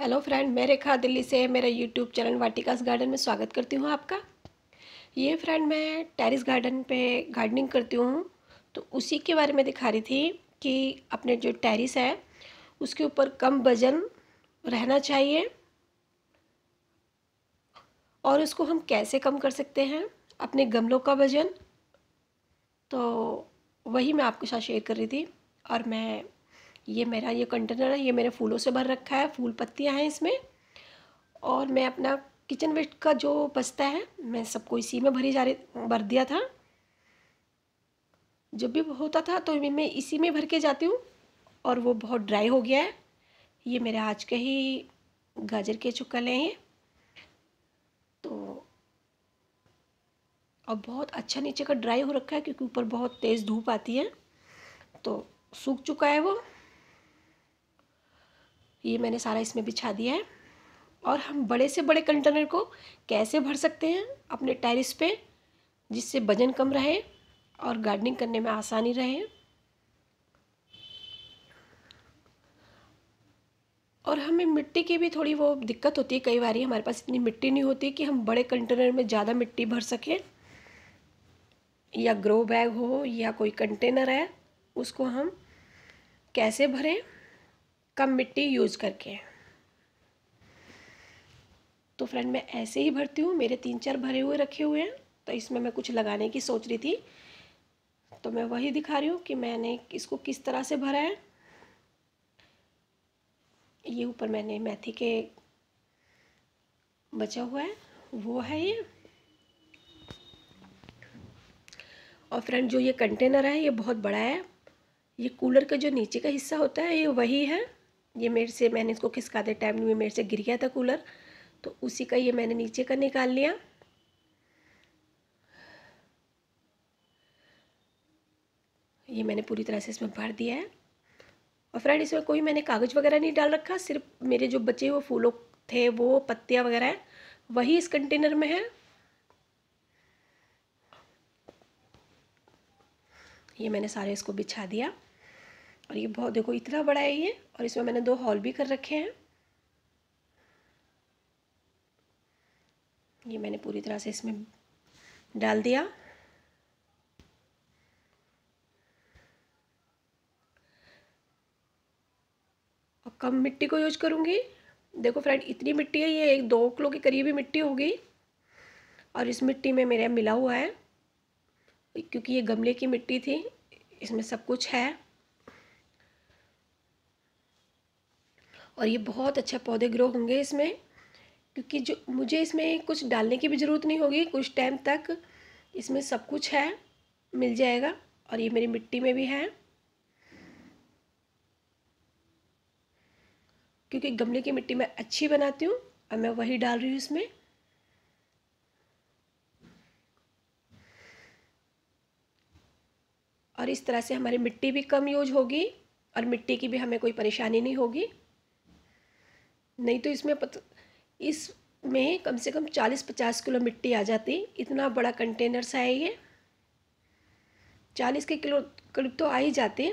hello friend मैं रेखा दिल्ली से मेरा यूट्यूब चैनल वाटिकास गार्डन में स्वागत करती हूँ आपका ये फ्रेंड मैं टेरिस गार्डन पे गार्डनिंग करती हूँ तो उसी के बारे में दिखा रही थी कि अपने जो टेरिस है उसके ऊपर कम वजन रहना चाहिए और उसको हम कैसे कम कर सकते हैं अपने गमलों का वजन तो वही मैं आपके साथ शेयर कर रही थी और मैं ये मेरा ये कंटेनर है ये मैंने फूलों से भर रखा है फूल पत्तियाँ हैं इसमें और मैं अपना किचन वेस्ट का जो बचता है मैं सबको इसी में भरी जा रही भर दिया था जब भी होता था तो मैं इसी में भर के जाती हूँ और वो बहुत ड्राई हो गया है ये मेरे आज के ही गाजर के चुकले हैं तो और बहुत अच्छा नीचे का ड्राई हो रखा है क्योंकि ऊपर बहुत तेज़ धूप आती है तो सूख चुका है वो ये मैंने सारा इसमें बिछा दिया है और हम बड़े से बड़े कंटेनर को कैसे भर सकते हैं अपने टेरिस पे जिससे वजन कम रहे और गार्डनिंग करने में आसानी रहे और हमें मिट्टी की भी थोड़ी वो दिक्कत होती है कई बार हमारे पास इतनी मिट्टी नहीं होती कि हम बड़े कंटेनर में ज़्यादा मिट्टी भर सकें या ग्रो बैग हो या कोई कंटेनर है उसको हम कैसे भरें कम मिट्टी यूज़ करके तो फ्रेंड मैं ऐसे ही भरती हूँ मेरे तीन चार भरे हुए रखे हुए हैं तो इसमें मैं कुछ लगाने की सोच रही थी तो मैं वही दिखा रही हूँ कि मैंने इसको किस तरह से भरा है ये ऊपर मैंने मेथी के बचा हुआ है वो है ये और फ्रेंड जो ये कंटेनर है ये बहुत बड़ा है ये कूलर का जो नीचे का हिस्सा होता है ये वही है ये मेरे से मैंने इसको खिसकाते टाइम में मेरे से गिर गया था कूलर तो उसी का ये मैंने नीचे का निकाल लिया ये मैंने पूरी तरह से इसमें भर दिया है और फ्रेंड इसमें कोई मैंने कागज़ वगैरह नहीं डाल रखा सिर्फ मेरे जो बचे हुए फूलों थे वो पत्तियाँ वगैरह हैं वही इस कंटेनर में है ये मैंने सारे इसको बिछा दिया और ये बहुत देखो इतना बड़ा है ये और इसमें मैंने दो हॉल भी कर रखे हैं ये मैंने पूरी तरह से इसमें डाल दिया और कम मिट्टी को यूज करूँगी देखो फ्रेंड इतनी मिट्टी है ये एक दो किलो के करीब ही मिट्टी होगी और इस मिट्टी में मेरा मिला हुआ है क्योंकि ये गमले की मिट्टी थी इसमें सब कुछ है और ये बहुत अच्छा पौधे ग्रो होंगे इसमें क्योंकि जो मुझे इसमें कुछ डालने की भी ज़रूरत नहीं होगी कुछ टाइम तक इसमें सब कुछ है मिल जाएगा और ये मेरी मिट्टी में भी है क्योंकि गमले की मिट्टी मैं अच्छी बनाती हूँ और मैं वही डाल रही हूँ इसमें और इस तरह से हमारी मिट्टी भी कम यूज होगी और मिट्टी की भी हमें कोई परेशानी नहीं होगी नहीं तो इसमें पत, इस में कम से कम चालीस पचास किलो मिट्टी आ जाती इतना बड़ा कंटेनर सा है ये चालीस के किलो करीब तो आ ही जाते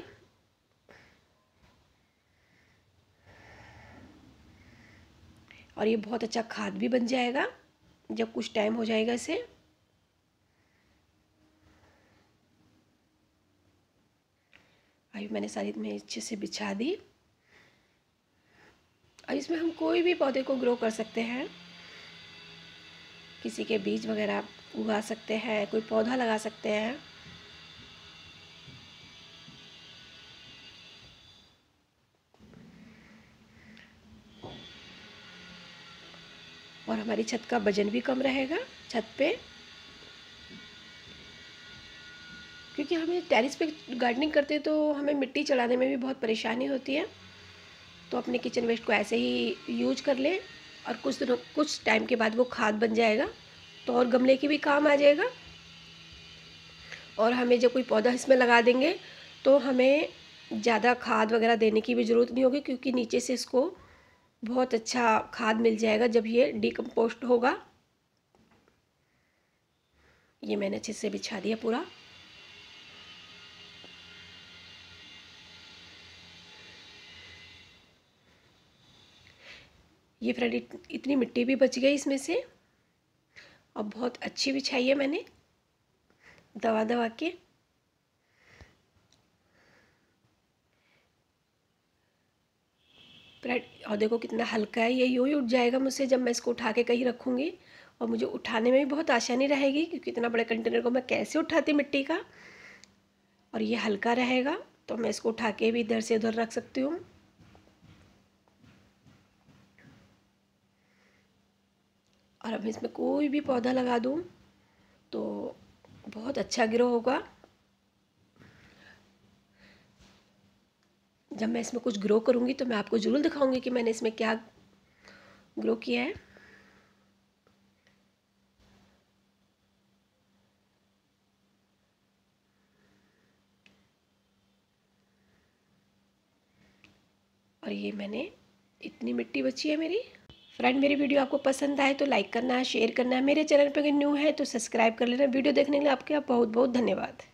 और ये बहुत अच्छा खाद भी बन जाएगा जब कुछ टाइम हो जाएगा इसे अभी मैंने सारी में अच्छे से बिछा दी और इसमें हम कोई भी पौधे को ग्रो कर सकते हैं किसी के बीज वगैरह उगा सकते हैं कोई पौधा लगा सकते हैं और हमारी छत का वजन भी कम रहेगा छत पे क्योंकि हमें टेरिस पे गार्डनिंग करते हैं तो हमें मिट्टी चढ़ाने में भी बहुत परेशानी होती है तो अपने किचन वेस्ट को ऐसे ही यूज कर लें और कुछ दिनों कुछ टाइम के बाद वो खाद बन जाएगा तो और गमले की भी काम आ जाएगा और हमें जब कोई पौधा इसमें लगा देंगे तो हमें ज़्यादा खाद वगैरह देने की भी ज़रूरत नहीं होगी क्योंकि नीचे से इसको बहुत अच्छा खाद मिल जाएगा जब ये डिकम्पोस्ट होगा ये मैंने अच्छे से बिछा दिया पूरा ये फ्रेंड इतनी मिट्टी भी बच गई इसमें से और बहुत अच्छी बिछाई है मैंने दवा दवा के फ्रेंड और देखो कितना हल्का है ये यूँ ही उठ जाएगा मुझसे जब मैं इसको उठा के कहीं रखूँगी और मुझे उठाने में भी बहुत आसानी रहेगी क्योंकि इतना बड़े कंटेनर को मैं कैसे उठाती मिट्टी का और ये हल्का रहेगा तो मैं इसको उठा के भी इधर से उधर रख सकती हूँ और अब इसमें कोई भी पौधा लगा दूँ तो बहुत अच्छा ग्रो होगा जब मैं इसमें कुछ ग्रो करूँगी तो मैं आपको ज़रूर दिखाऊँगी कि मैंने इसमें क्या ग्रो किया है और ये मैंने इतनी मिट्टी बची है मेरी फ्रेंड मेरी वीडियो आपको पसंद आए तो लाइक करना है शेयर करना है मेरे चैनल पर अगर न्यू है तो सब्सक्राइब कर लेना वीडियो देखने के लिए आपके आप बहुत बहुत धन्यवाद